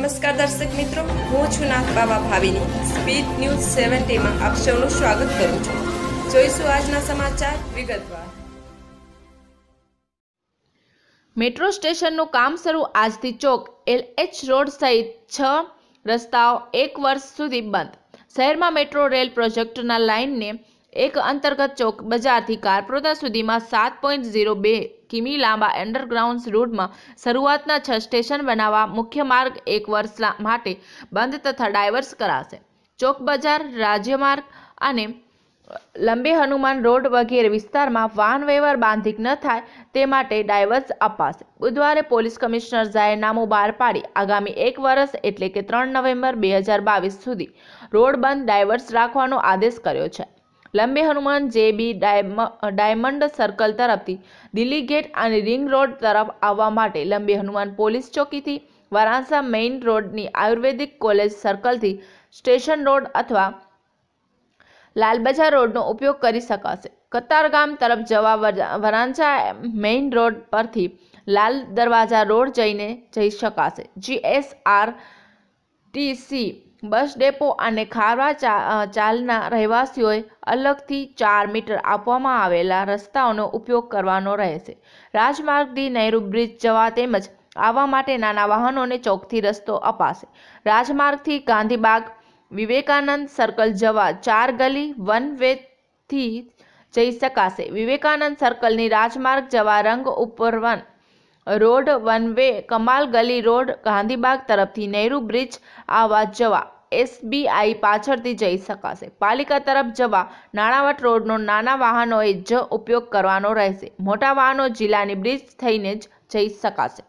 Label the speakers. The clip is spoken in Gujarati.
Speaker 1: નમસ્કાર દર્શક મિત્રો હું છું નાથ બાબા ભાવિની સ્પીડ ન્યૂઝ સેવન્ટીમાં આપ સૌનું સ્વાગત કરું છું જોઈશું આજના સમાચાર વિગતવાર મેટ્રો સ્ટેશનનું કામ શરૂ આજથી ચોક એલએચ રોડ સહિત છ રસ્તાઓ એક વર્ષ સુધી બંધ શહેરમાં મેટ્રો રેલ પ્રોજેક્ટના લાઇનને એક અંતર્ગત ચોક બજારથી કારપ્રોદા સુધીમાં સાત પોઈન્ટ ઝીરો બે કિમી લાંબા અંડરગ્રાઉન્ડ રૂટમાં શરૂઆતના છ સ્ટેશન બનાવવા મુખ્ય માર્ગ એક વર્ષ માટે બંધ તથા ડાયવર્સ કરાશે ચોક બજાર રાજ્યમાર્ગ અને લંબે હનુમાન રોડ વગેરે વિસ્તારમાં વાહન વ્યવહાર બાંધિક ન થાય તે માટે ડાયવર્સ અપાશે બુધવારે પોલીસ કમિશનર જાહેરનામું બહાર પાડી આગામી એક વર્ષ એટલે કે ત્રણ નવેમ્બર બે હજાર બાવીસ સુધી રોડ બંધ ડાયવર્સ રાખવાનો આદેશ કર્યો છે લંબે હનુમાન જેબી બી ડાયમંડ સર્કલ તરફથી દિલ્હી ગેટ અને રિંગ રોડ તરફ આવવા માટે લંબે હનુમાન પોલીસ ચોકીથી વારાણસા મેઇન રોડની આયુર્વેદિક કોલેજ સર્કલથી સ્ટેશન રોડ અથવા લાલબજાર રોડનો ઉપયોગ કરી શકાશે કતારગામ તરફ જવા વરાંચા મેઇન રોડ પરથી લાલ દરવાજા રોડ જઈને જઈ શકાશે જીએસઆર ટીસી બસ ડેપો અને ખારવા ચાલના રહેવાસીઓએ અલગથી ચાર મીટર આપવામાં આવેલા રસ્તાઓનો ઉપયોગ કરવાનો રહેશે રાજમાર્ગથી નહેરુ બ્રિજ જવા તેમજ આવવા માટે નાના વાહનોને ચોકથી રસ્તો અપાશે રાજમાર્ગથી ગાંધીબાગ વિવેકાનંદ સર્કલ જવા ચાર ગલી વન વેથી જઈ શકાશે વિવેકાનંદ સર્કલની રાજમાર્ગ જવા રંગ ઉપર વન રોડ વન વે કમાલ ગલી રોડ ગાંધીબાગ તરફથી નહેરુ બ્રિજ આવવા જવા એસબીઆઈ પાછળથી જઈ શકાશે પાલિકા તરફ જવા નાણાવટ રોડનો નાના વાહનોએ જ ઉપયોગ કરવાનો રહેશે મોટા વાહનો જિલ્લાની બ્રિજ થઈને જ જઈ શકાશે